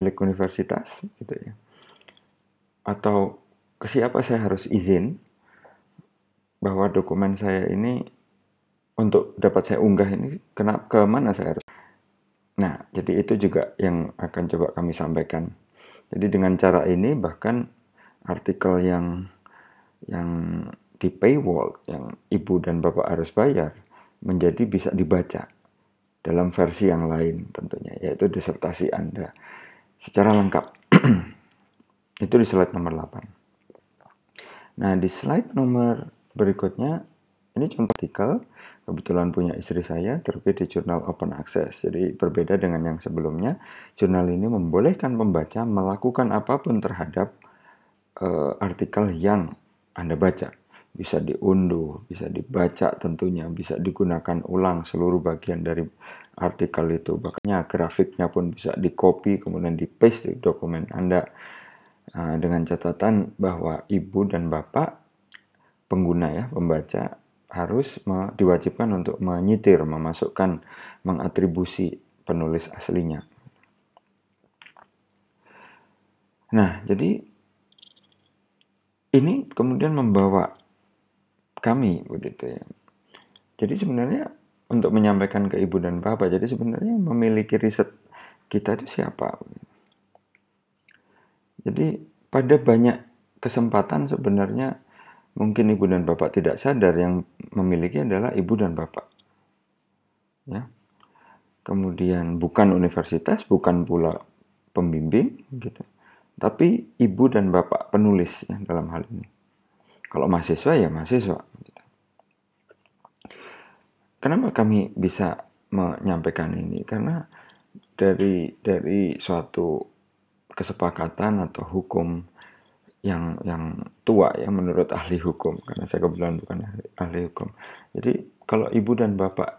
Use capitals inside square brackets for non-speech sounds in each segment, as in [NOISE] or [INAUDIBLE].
milik universitas gitu ya atau ke siapa saya harus izin bahwa dokumen saya ini untuk dapat saya unggah ini kenapa kemana saya harus nah jadi itu juga yang akan coba kami sampaikan jadi dengan cara ini bahkan artikel yang yang di paywall yang ibu dan bapak harus bayar menjadi bisa dibaca dalam versi yang lain tentunya yaitu disertasi Anda secara lengkap. [CLEARS THROAT] Itu di slide nomor 8. Nah, di slide nomor berikutnya, ini contoh artikel, kebetulan punya istri saya, terbit di jurnal open access. Jadi berbeda dengan yang sebelumnya, jurnal ini membolehkan pembaca melakukan apapun terhadap uh, artikel yang Anda baca. Bisa diunduh, bisa dibaca tentunya, bisa digunakan ulang seluruh bagian dari artikel itu. Makanya grafiknya pun bisa di copy kemudian di paste di dokumen Anda uh, dengan catatan bahwa ibu dan bapak pengguna ya pembaca harus diwajibkan untuk menyitir, memasukkan, mengatribusi penulis aslinya. Nah, jadi ini kemudian membawa kami begitu ya. Jadi sebenarnya untuk menyampaikan ke ibu dan bapak. Jadi sebenarnya memiliki riset kita itu siapa? Jadi pada banyak kesempatan sebenarnya mungkin ibu dan bapak tidak sadar yang memiliki adalah ibu dan bapak. Ya. Kemudian bukan universitas, bukan pula pembimbing gitu. Tapi ibu dan bapak penulis ya, dalam hal ini. Kalau mahasiswa ya mahasiswa gitu. Kenapa kami bisa menyampaikan ini? Karena dari dari suatu kesepakatan atau hukum yang yang tua ya menurut ahli hukum karena saya kebetulan bukan ahli, ahli hukum. Jadi kalau ibu dan bapak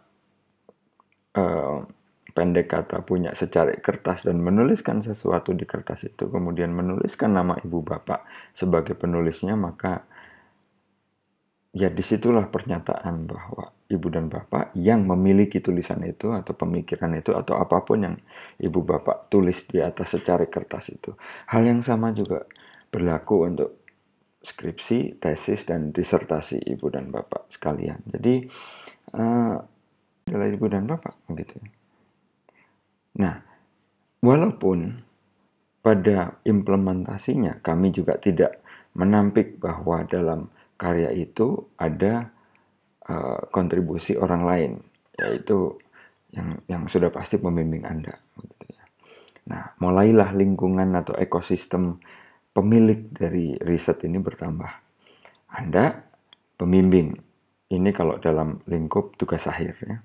eh, pendek kata punya secarik kertas dan menuliskan sesuatu di kertas itu kemudian menuliskan nama ibu bapak sebagai penulisnya maka ya disitulah pernyataan bahwa ibu dan bapak yang memiliki tulisan itu atau pemikiran itu atau apapun yang ibu bapak tulis di atas secara kertas itu. Hal yang sama juga berlaku untuk skripsi, tesis, dan disertasi ibu dan bapak sekalian. Jadi uh, adalah ibu dan bapak begitu. Nah, walaupun pada implementasinya kami juga tidak menampik bahwa dalam karya itu ada uh, kontribusi orang lain, yaitu yang yang sudah pasti pembimbing Anda. Gitu ya. Nah, mulailah lingkungan atau ekosistem pemilik dari riset ini bertambah. Anda pembimbing. Ini kalau dalam lingkup tugas akhir ya.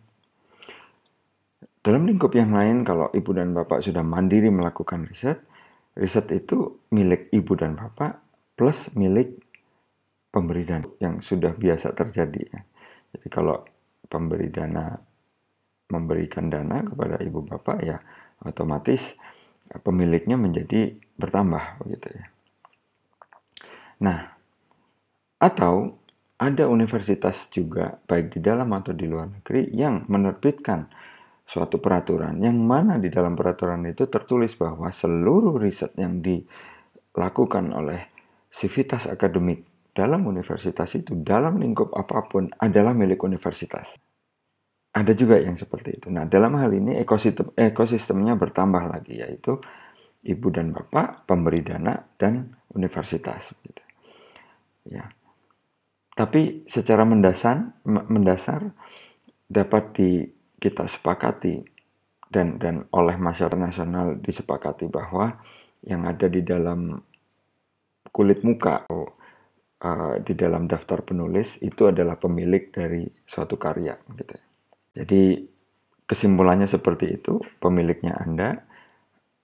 Dalam lingkup yang lain, kalau ibu dan bapak sudah mandiri melakukan riset, riset itu milik ibu dan bapak plus milik pemberi dana yang sudah biasa terjadi. Ya. Jadi kalau pemberi dana memberikan dana kepada ibu bapak ya otomatis eh, pemiliknya menjadi bertambah begitu ya. Nah, atau ada universitas juga baik di dalam atau di luar negeri yang menerbitkan suatu peraturan yang mana di dalam peraturan itu tertulis bahwa seluruh riset yang dilakukan oleh civitas akademik dalam universitas itu, dalam lingkup apapun adalah milik universitas. Ada juga yang seperti itu. Nah, dalam hal ini ekosistem ekosistemnya bertambah lagi yaitu ibu dan bapak, pemberi dana dan universitas gitu. Ya. Tapi secara mendasar mendasar dapat di kita sepakati dan dan oleh masyarakat nasional disepakati bahwa yang ada di dalam kulit muka Eh, di dalam daftar penulis itu adalah pemilik dari suatu karya. Gitu. Ya. Jadi kesimpulannya seperti itu, pemiliknya Anda,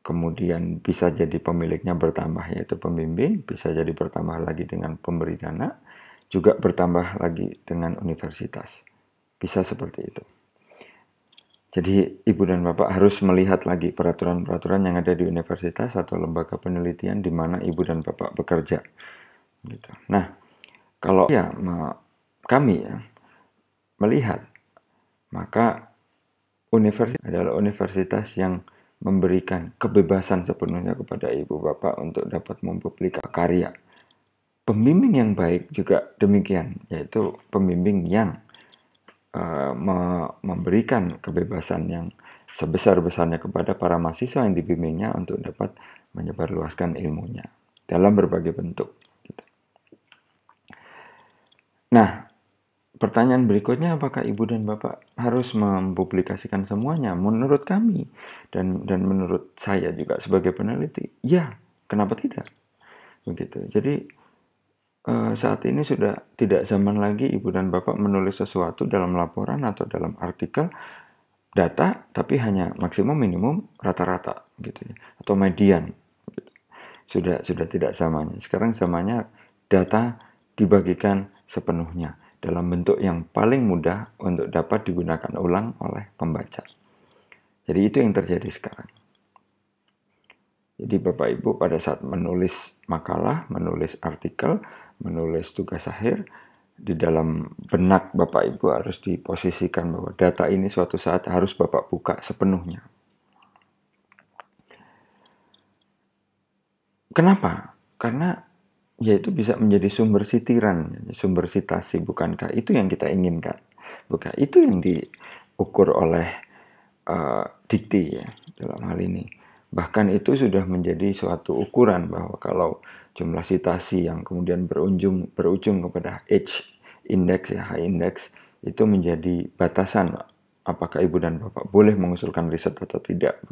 kemudian bisa jadi pemiliknya bertambah yaitu pembimbing, bisa jadi bertambah lagi dengan pemberi dana, juga bertambah lagi dengan universitas. Bisa seperti itu. Jadi ibu dan bapak harus melihat lagi peraturan-peraturan yang ada di universitas atau lembaga penelitian di mana ibu dan bapak bekerja. Gitu. Nah, kalau ya kami ya melihat maka universitas adalah universitas yang memberikan kebebasan sepenuhnya kepada ibu bapak untuk dapat mempublikasikan karya. Pembimbing yang baik juga demikian, yaitu pembimbing yang uh, memberikan kebebasan yang sebesar-besarnya kepada para mahasiswa yang dibimbingnya untuk dapat menyebarluaskan ilmunya dalam berbagai bentuk. Nah, pertanyaan berikutnya apakah ibu dan bapak harus mempublikasikan semuanya? Menurut kami dan dan menurut saya juga sebagai peneliti, ya, kenapa tidak? Begitu. Jadi eh, saat ini sudah tidak zaman lagi ibu dan bapak menulis sesuatu dalam laporan atau dalam artikel data tapi hanya maksimum minimum rata-rata gitu ya atau median sudah sudah tidak zamannya sekarang zamannya data dibagikan sepenuhnya dalam bentuk yang paling mudah untuk dapat digunakan ulang oleh pembaca. Jadi itu yang terjadi sekarang. Jadi Bapak Ibu pada saat menulis makalah, menulis artikel, menulis tugas akhir, di dalam benak Bapak Ibu harus diposisikan bahwa data ini suatu saat harus Bapak buka sepenuhnya. Kenapa? Karena yaitu bisa menjadi sumber sitiran, sumber sitasi, bukankah itu yang kita inginkan? Bukan itu yang diukur oleh uh, dikti ya dalam hal ini. Bahkan itu sudah menjadi suatu ukuran bahwa kalau jumlah sitasi yang kemudian berujung berujung kepada H index ya high index itu menjadi batasan apakah ibu dan bapak boleh mengusulkan riset atau tidak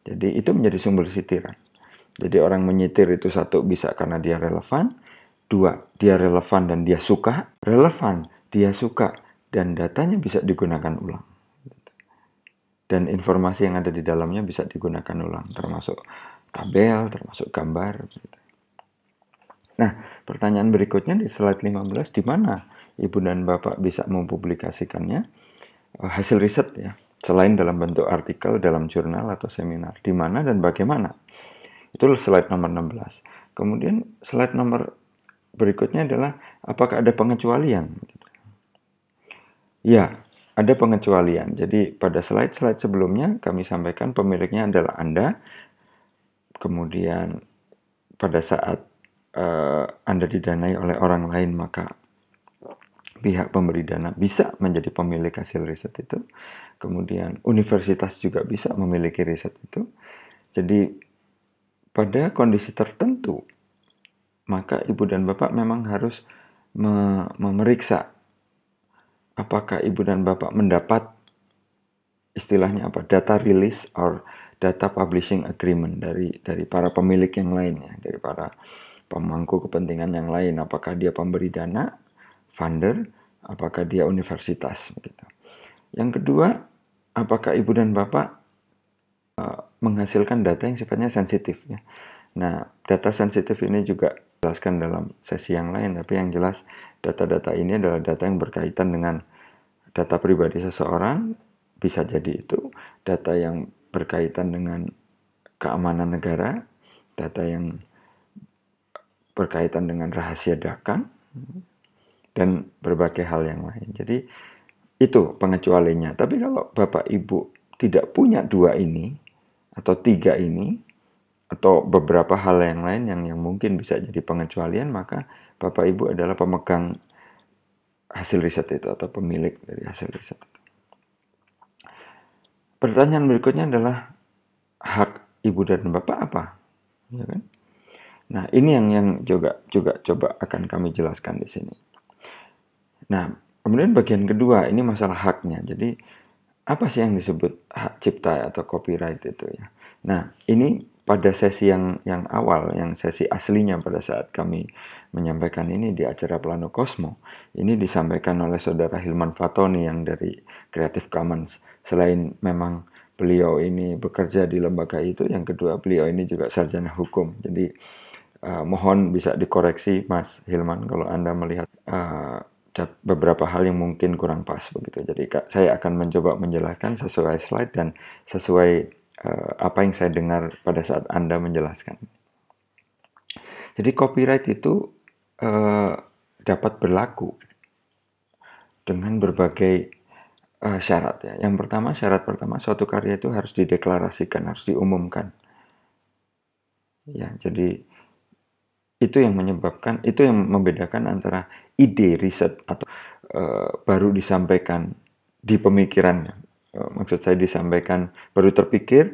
Jadi itu menjadi sumber sitiran. Jadi orang menyetir itu satu bisa karena dia relevan, dua dia relevan dan dia suka, relevan dia suka dan datanya bisa digunakan ulang. Dan informasi yang ada di dalamnya bisa digunakan ulang, termasuk tabel, termasuk gambar. Nah, pertanyaan berikutnya di slide 15, di mana ibu dan bapak bisa mempublikasikannya? Hasil riset ya, selain dalam bentuk artikel dalam jurnal atau seminar, di mana dan bagaimana? Itu slide nomor 16. Kemudian slide nomor berikutnya adalah apakah ada pengecualian? Ya, ada pengecualian. Jadi pada slide-slide sebelumnya kami sampaikan pemiliknya adalah Anda. Kemudian pada saat uh, Anda didanai oleh orang lain maka pihak pemberi dana bisa menjadi pemilik hasil riset itu. Kemudian universitas juga bisa memiliki riset itu. Jadi pada kondisi tertentu, maka ibu dan bapak memang harus me memeriksa apakah ibu dan bapak mendapat istilahnya apa data release or data publishing agreement dari dari para pemilik yang lainnya dari para pemangku kepentingan yang lain apakah dia pemberi dana funder apakah dia universitas begitu yang kedua apakah ibu dan bapak uh, menghasilkan data yang sifatnya sensitif ya. Nah, data sensitif ini juga jelaskan dalam sesi yang lain, tapi yang jelas data-data ini adalah data yang berkaitan dengan data pribadi seseorang, bisa jadi itu data yang berkaitan dengan keamanan negara, data yang berkaitan dengan rahasia dagang, dan berbagai hal yang lain. Jadi itu pengecualinya. Tapi kalau Bapak Ibu tidak punya dua ini, atau tiga ini atau beberapa hal yang lain yang yang mungkin bisa jadi pengecualian maka bapak ibu adalah pemegang hasil riset itu atau pemilik dari hasil riset itu. Pertanyaan berikutnya adalah hak ibu dan bapak apa? Ya kan? Nah, ini yang yang juga juga coba akan kami jelaskan di sini. Nah, kemudian bagian kedua ini masalah haknya. Jadi apa sih yang disebut hak cipta atau copyright itu ya. Nah, ini pada sesi yang yang awal, yang sesi aslinya pada saat kami menyampaikan ini di acara Plano Cosmo, ini disampaikan oleh saudara Hilman Fatoni yang dari Creative Commons. Selain memang beliau ini bekerja di lembaga itu, yang kedua beliau ini juga sarjana hukum. Jadi uh, mohon bisa dikoreksi Mas Hilman kalau Anda melihat uh, beberapa hal yang mungkin kurang pas begitu. Jadi saya akan mencoba menjelaskan sesuai slide dan sesuai uh, apa yang saya dengar pada saat Anda menjelaskan. Jadi copyright itu uh, dapat berlaku dengan berbagai uh, syarat ya. Yang pertama syarat pertama suatu karya itu harus dideklarasikan, harus diumumkan. Ya, jadi itu yang menyebabkan itu yang membedakan antara ide riset atau uh, baru disampaikan di pemikirannya uh, eh, maksud saya disampaikan baru terpikir